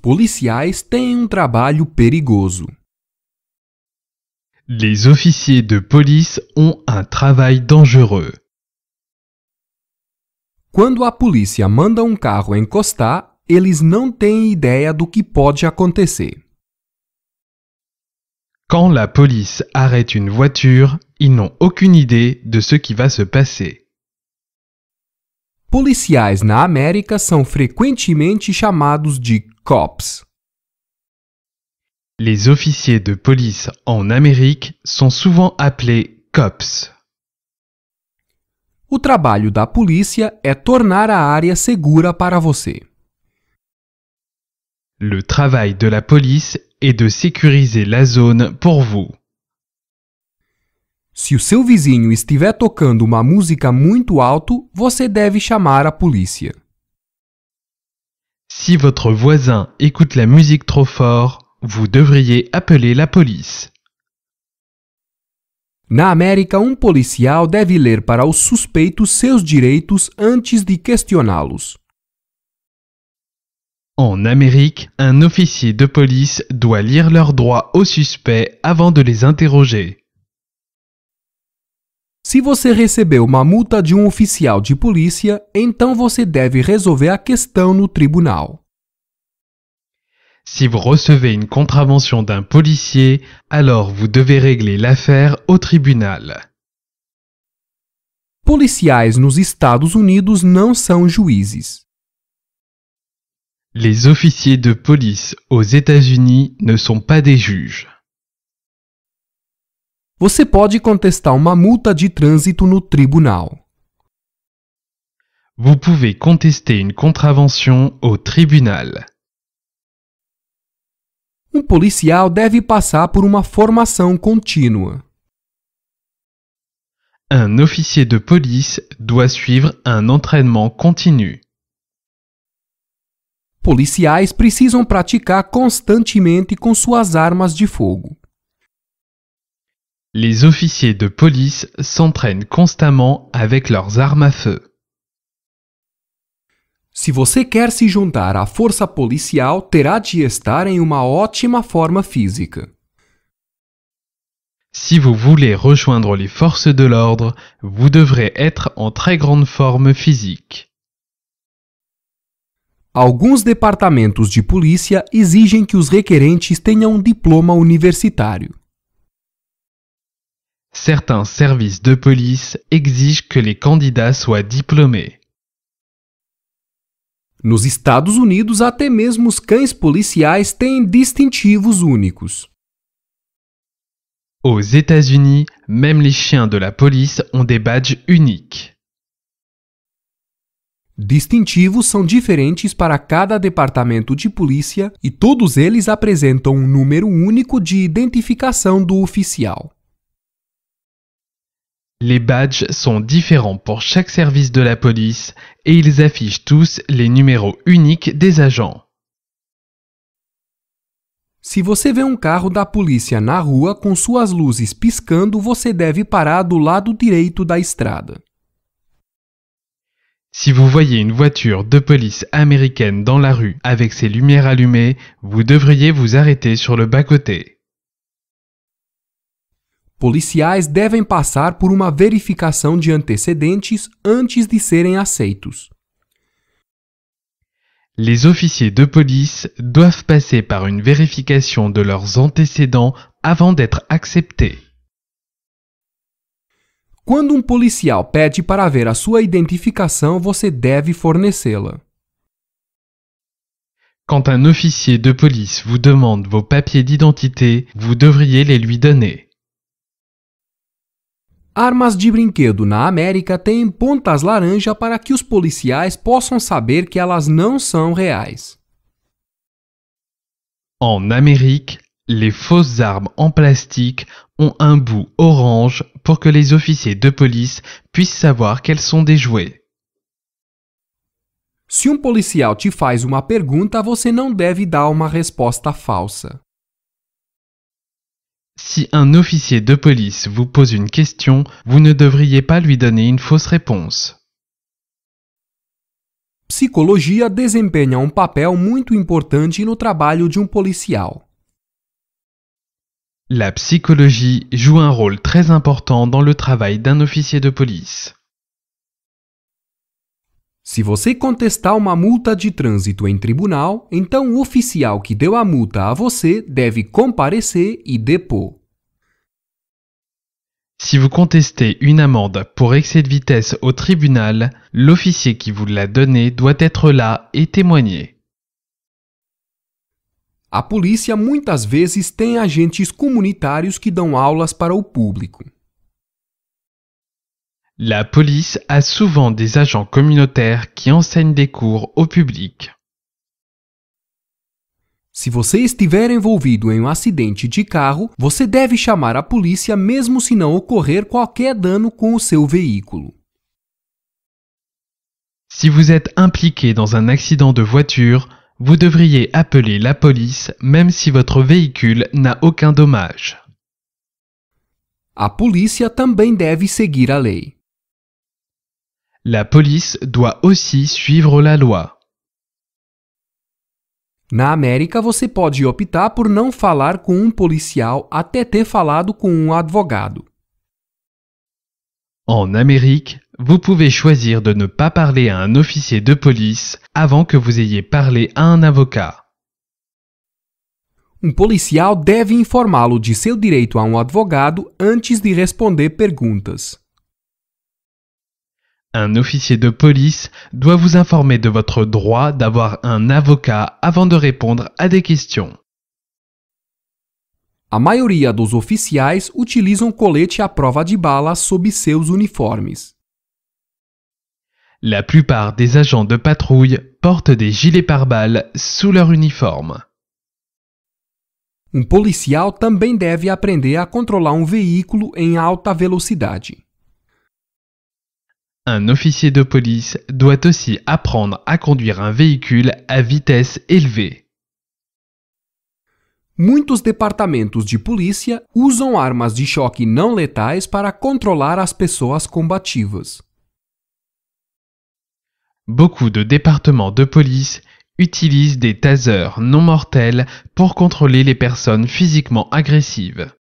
policiais têm um trabalho perigoso. Les officiers de police ont un travail dangereux. Quando a polícia manda um carro encostar, eles não têm ideia do que pode acontecer. Quand la police arrête une voiture, ils n'ont aucune idée de ce qui va se passer. Policiais na América são frequentemente chamados de cops. Les officiers de police en Amérique sont souvent appelés cops. O trabalho da polícia é tornar a área segura para você. Le travail de la police est de sécuriser la zone pour vous. Se o seu vizinho estiver tocando uma música muito alto, você deve chamar a polícia. Si votre voisin écoute la musique trop fort, vous devriez appeler la police. Na América, um policial deve ler para os suspeitos seus direitos antes de questioná-los. En Amérique, un officier de police doit lire leurs droits aux suspects avant de les interroger. Se você recebeu uma multa de um oficial de polícia, então você deve resolver a questão no tribunal. Si vous recevez une contravention d'un policier, alors vous devez régler l'affaire au tribunal. Policiais nos Estados Unidos não são juízes. Les officiers de police aux États-Unis ne sont pas des juges você pode contestar uma multa de trânsito no tribunal. Vous pouvez contester une contravention au tribunal. Um policial deve passar por uma formação contínua. Un officier de police doit suivre un entraînement continu. Policiais precisam praticar constantemente com suas armas de fogo. Les officiers de police s'entraînent constamment avec leurs armes à feu. Se você quer se juntar à força policial, terá de estar em uma ótima forma física. Si vous voulez rejoindre les forces de l'ordre, vous devrez être en très grande forme physique. Alguns departamentos de polícia exigem que os requerentes tenham um diploma universitário. Certains services de police exigent que les candidats soient diplômés. Nos Estados Unidos, até mesmo os cães policiais têm distintivos únicos. Aux États-Unis, même les chiens de la police ont des badges uniques. Distintivos são diferentes para cada departamento de polícia e todos eles apresentam um número único de identificação do oficial. Les badges sont différents pour chaque service de la police et ils affichent tous les numéros uniques des agents. Si vous vê um carro da polícia na rua com suas luzes piscando, você deve parar do lado direito da estrada. Si vous voyez une voiture de police américaine dans la rue avec ses lumières allumées, vous devriez vous arrêter sur le bas-côté. Policiais devem passar por uma verificação de antecedentes antes de serem aceitos. Les officiers de police doivent passer par une vérification de leurs antécédents avant d'être acceptés. Quando um policial pede para ver a sua identificação, você deve fornecê-la. Quand un officier de police vous demande vos papiers d'identité, vous devriez les lui donner. Armas de brinquedo na América têm pontas laranja para que os policiais possam saber que elas não são reais. En Amérique, les fausses armes en plastique ont un bout orange pour que les officiers de police puissent savoir qu'elles sont des jouets. Se um policial te faz uma pergunta, você não deve dar uma resposta falsa. Si un officier de police vous pose une question, vous ne devriez pas lui donner une fausse réponse. Psicologia desempenha um papel muito importante no trabalho de um policial. La psychologie joue un rôle très important dans le travail d'un officier de police. Se você contestar uma multa de trânsito em tribunal, então o oficial que deu a multa a você deve comparecer e depor. Si vous contestez une amende pour excès de vitesse au tribunal, l'officier qui vous l'a donnée doit être là et témoigner. A polícia muitas vezes tem agentes comunitários que dão aulas para o público. La police a souvent des agents communautaires que enseignent des cours au public. Se você estiver envolvido em um acidente de carro, você deve chamar a polícia mesmo se não ocorrer qualquer dano com o seu veículo. Se vous êtes impliqué dans un accident de voiture, vous devriez appeler la police même si votre véhicule n'a aucun dommage. A polícia também deve seguir a lei. La police doit aussi suivre la loi. Na América, você pode optar por não falar com um policial até ter falado com um advogado. En Amérique, vous pouvez choisir de ne pas parler à un officier de police avant que vous ayez parlé à un avocat. Um policial deve informá-lo de seu direito a um advogado antes de responder perguntas. Un officier de police doit vous informer de votre droit d'avoir un avocat avant de répondre à des questions. A maioria dos oficiais utilizam colete à prova de bala sob seus uniformes. La plupart des agents de patrouille portent des gilets pare-balles sous leur uniforme. Um policial também deve aprender a controlar um veículo em alta velocidade. Un officier de police doit aussi apprendre à conduire un véhicule à vitesse élevée. Muitos departamentos de polícia usam armas de choque não letais para controlar as pessoas combativas. Beaucoup de départements de police utilisent des tasers non mortels pour contrôler les personnes physiquement agressives.